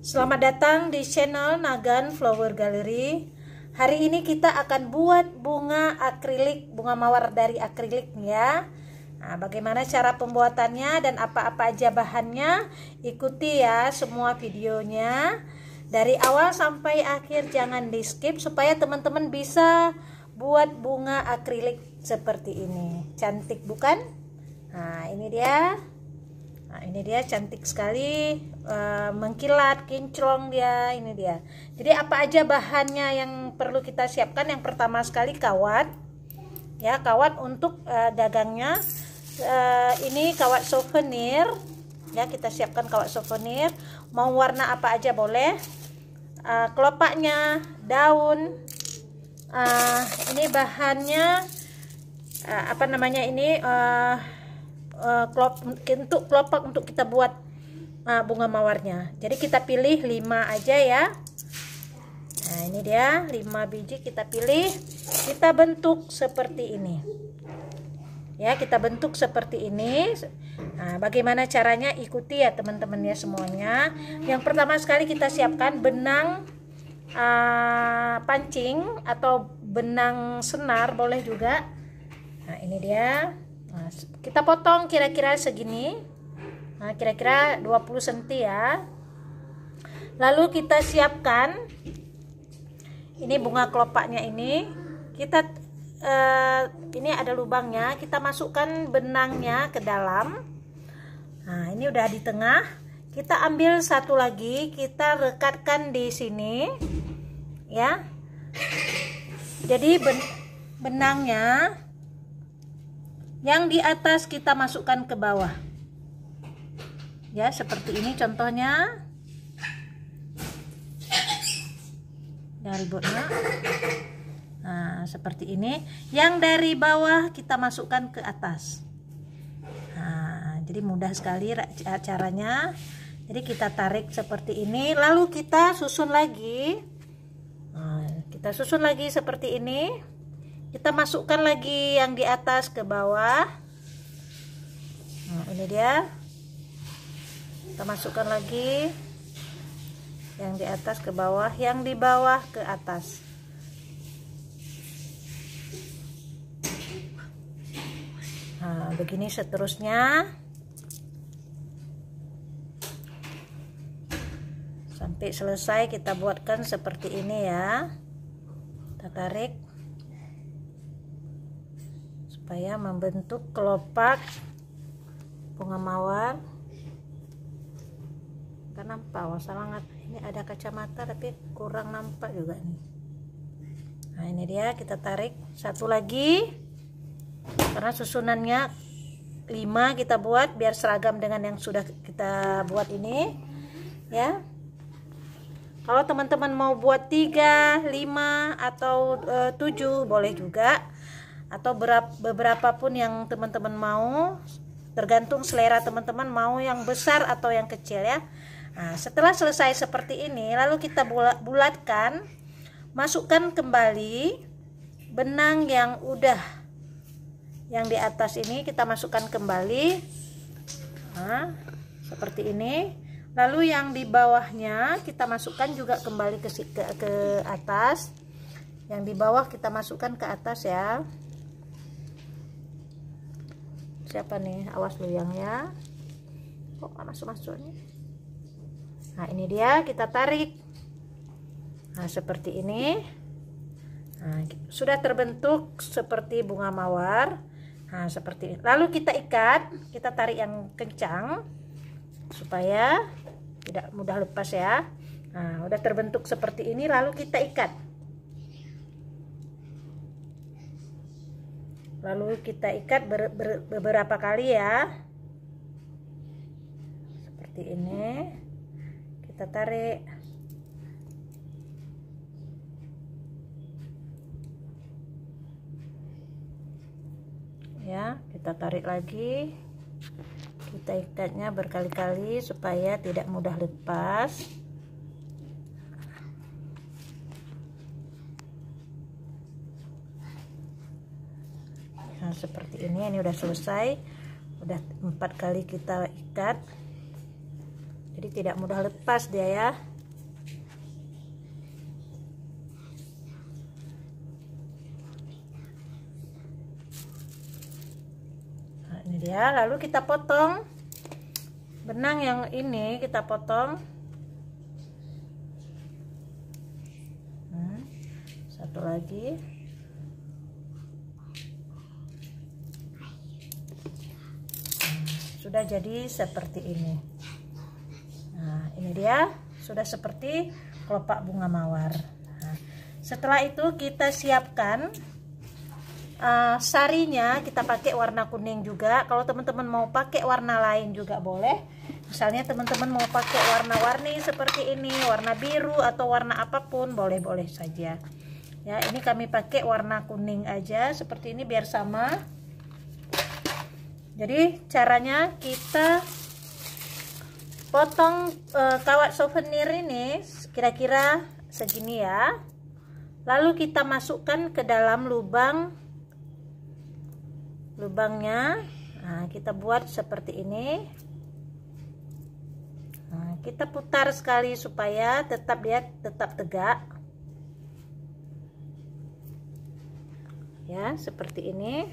Selamat datang di channel Nagan Flower Gallery. Hari ini kita akan buat bunga akrilik, bunga mawar dari akrilik ya. Nah, bagaimana cara pembuatannya dan apa-apa aja bahannya? Ikuti ya semua videonya. Dari awal sampai akhir jangan di skip supaya teman-teman bisa buat bunga akrilik seperti ini. Cantik bukan? Nah, ini dia. Nah, ini dia cantik sekali. Eh, mengkilat, kinclong dia, ini dia. Jadi apa aja bahannya yang perlu kita siapkan? Yang pertama sekali kawat. Ya, kawat untuk uh, dagangnya. Uh, ini kawat souvenir. Ya, kita siapkan kawat souvenir. Mau warna apa aja boleh. Uh, kelopaknya, daun. Uh, ini bahannya uh, apa namanya ini uh, uh, kelop, untuk kelopak untuk kita buat uh, bunga mawarnya jadi kita pilih 5 aja ya nah ini dia 5 biji kita pilih kita bentuk seperti ini ya kita bentuk seperti ini nah, bagaimana caranya ikuti ya teman-teman ya semuanya yang pertama sekali kita siapkan benang uh, pancing atau benang senar boleh juga nah ini dia nah, kita potong kira-kira segini Nah, kira-kira 20 cm ya. Lalu kita siapkan ini bunga kelopaknya ini. Kita eh, ini ada lubangnya, kita masukkan benangnya ke dalam. Nah, ini udah di tengah. Kita ambil satu lagi, kita rekatkan di sini. Ya. Jadi ben benangnya yang di atas kita masukkan ke bawah ya seperti ini contohnya dari botnya nah seperti ini yang dari bawah kita masukkan ke atas nah, jadi mudah sekali caranya jadi kita tarik seperti ini lalu kita susun lagi nah, kita susun lagi seperti ini kita masukkan lagi yang di atas ke bawah nah, ini dia kita masukkan lagi yang di atas ke bawah yang di bawah ke atas nah begini seterusnya sampai selesai kita buatkan seperti ini ya kita tarik supaya membentuk kelopak bunga mawar nampak wah sangat ini ada kacamata tapi kurang nampak juga nih nah ini dia kita tarik satu lagi karena susunannya 5 kita buat biar seragam dengan yang sudah kita buat ini ya kalau teman-teman mau buat 3, 5 atau e, eh, 7 boleh juga atau berap, beberapa pun yang teman-teman mau tergantung selera teman-teman mau yang besar atau yang kecil ya Nah, setelah selesai seperti ini, lalu kita bulatkan, masukkan kembali benang yang udah yang di atas ini kita masukkan kembali. Nah, seperti ini. Lalu yang di bawahnya kita masukkan juga kembali ke ke, ke atas. Yang di bawah kita masukkan ke atas ya. Siapa nih? Awas lu yang ya. Kok masuk-masuk nah ini dia kita tarik nah seperti ini nah, sudah terbentuk seperti bunga mawar nah seperti ini lalu kita ikat kita tarik yang kencang supaya tidak mudah lepas ya nah sudah terbentuk seperti ini lalu kita ikat lalu kita ikat ber, ber, beberapa kali ya seperti ini kita tarik ya kita tarik lagi kita ikatnya berkali-kali supaya tidak mudah lepas nah seperti ini ini udah selesai udah empat kali kita ikat jadi tidak mudah lepas dia ya nah, ini dia lalu kita potong benang yang ini kita potong hmm, satu lagi hmm, sudah jadi seperti ini ini dia sudah seperti kelopak bunga mawar nah, setelah itu kita siapkan uh, sarinya kita pakai warna kuning juga kalau teman-teman mau pakai warna lain juga boleh misalnya teman-teman mau pakai warna-warni seperti ini warna biru atau warna apapun boleh-boleh saja ya ini kami pakai warna kuning aja seperti ini biar sama jadi caranya kita potong uh, kawat souvenir ini kira-kira segini ya lalu kita masukkan ke dalam lubang lubangnya nah, kita buat seperti ini nah, kita putar sekali supaya tetap dia ya, tetap tegak ya seperti ini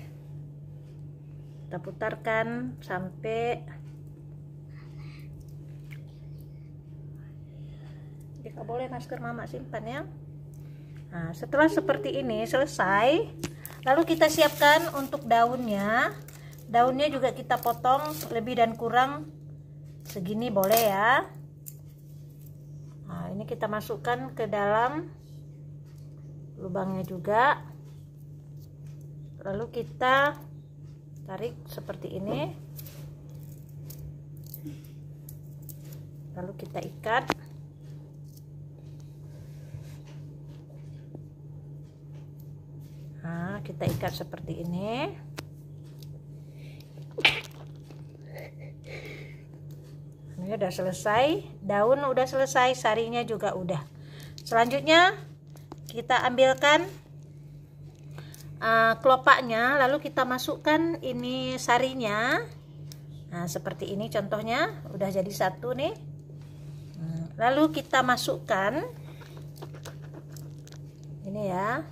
kita putarkan sampai jika boleh masker mama simpan ya nah setelah seperti ini selesai lalu kita siapkan untuk daunnya daunnya juga kita potong lebih dan kurang segini boleh ya nah ini kita masukkan ke dalam lubangnya juga lalu kita tarik seperti ini lalu kita ikat kita ikat seperti ini ini udah selesai daun udah selesai sarinya juga udah selanjutnya kita ambilkan uh, kelopaknya lalu kita masukkan ini sarinya nah seperti ini contohnya udah jadi satu nih nah, lalu kita masukkan ini ya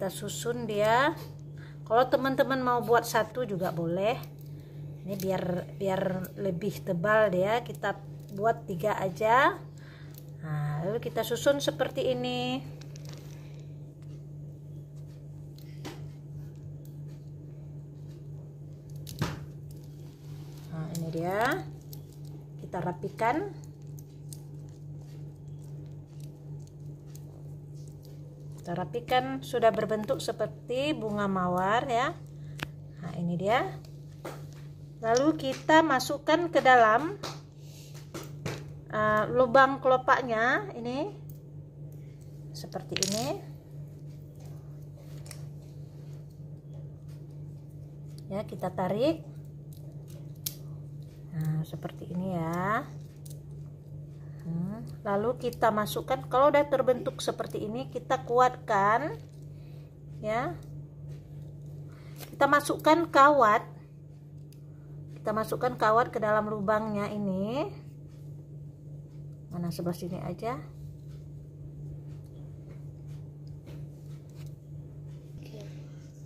kita susun dia kalau teman-teman mau buat satu juga boleh ini biar biar lebih tebal dia kita buat tiga aja nah, lalu kita susun seperti ini nah ini dia kita rapikan kita gitu. rapikan sudah berbentuk seperti bunga mawar ya nah ini dia lalu kita masukkan ke dalam uh, lubang kelopaknya ini seperti ini ya kita tarik nah seperti ini ya Hmm. lalu kita masukkan kalau udah terbentuk seperti ini kita kuatkan ya kita masukkan kawat kita masukkan kawat ke dalam lubangnya ini mana sebelah sini aja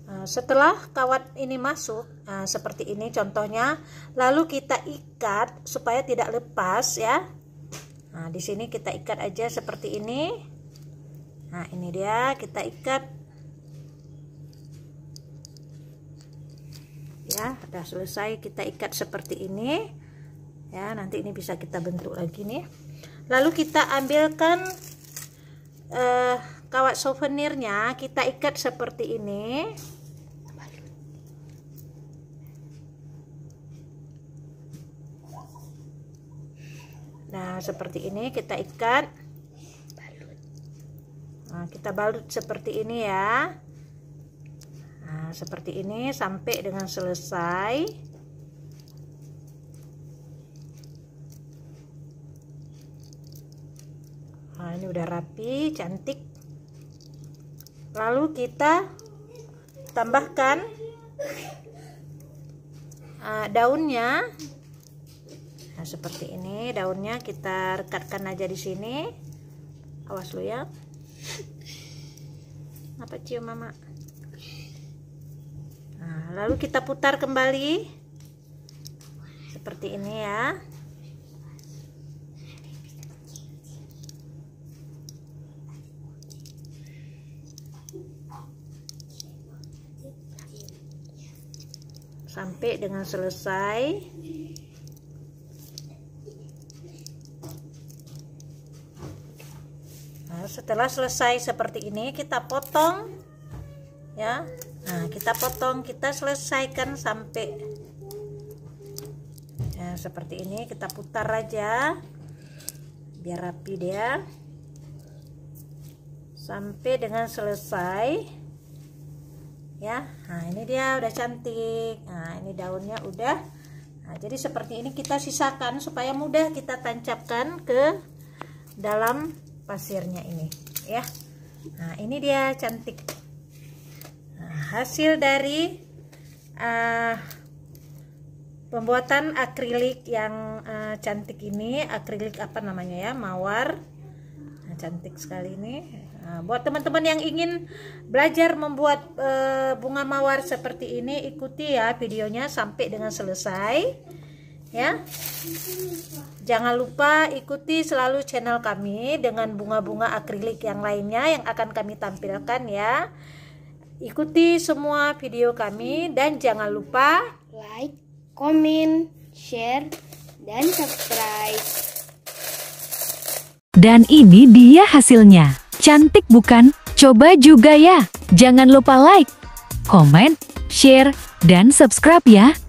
eh, setelah kawat ini masuk eh, seperti ini contohnya lalu kita ikat supaya tidak lepas ya Nah, di sini kita ikat aja seperti ini. Nah, ini dia kita ikat. Ya, sudah selesai kita ikat seperti ini. Ya, nanti ini bisa kita bentuk lagi nih. Lalu kita ambilkan eh, kawat souvenirnya, kita ikat seperti ini. seperti ini kita ikat nah, kita balut seperti ini ya nah, seperti ini sampai dengan selesai nah ini udah rapi cantik lalu kita tambahkan ah, daunnya seperti ini daunnya kita rekatkan aja di sini awas lu ya apa cium mama nah lalu kita putar kembali seperti ini ya sampai dengan selesai setelah selesai seperti ini kita potong ya nah kita potong kita selesaikan sampai ya, seperti ini kita putar aja biar rapi dia sampai dengan selesai ya nah ini dia udah cantik nah ini daunnya udah nah, jadi seperti ini kita sisakan supaya mudah kita tancapkan ke dalam pasirnya ini ya nah ini dia cantik nah, hasil dari uh, pembuatan akrilik yang uh, cantik ini akrilik apa namanya ya mawar nah, cantik sekali ini nah, buat teman-teman yang ingin belajar membuat uh, bunga mawar seperti ini ikuti ya videonya sampai dengan selesai ya jangan lupa ikuti selalu channel kami dengan bunga-bunga akrilik yang lainnya yang akan kami tampilkan ya ikuti semua video kami dan jangan lupa like, comment, share, dan subscribe dan ini dia hasilnya cantik bukan? coba juga ya jangan lupa like, comment, share, dan subscribe ya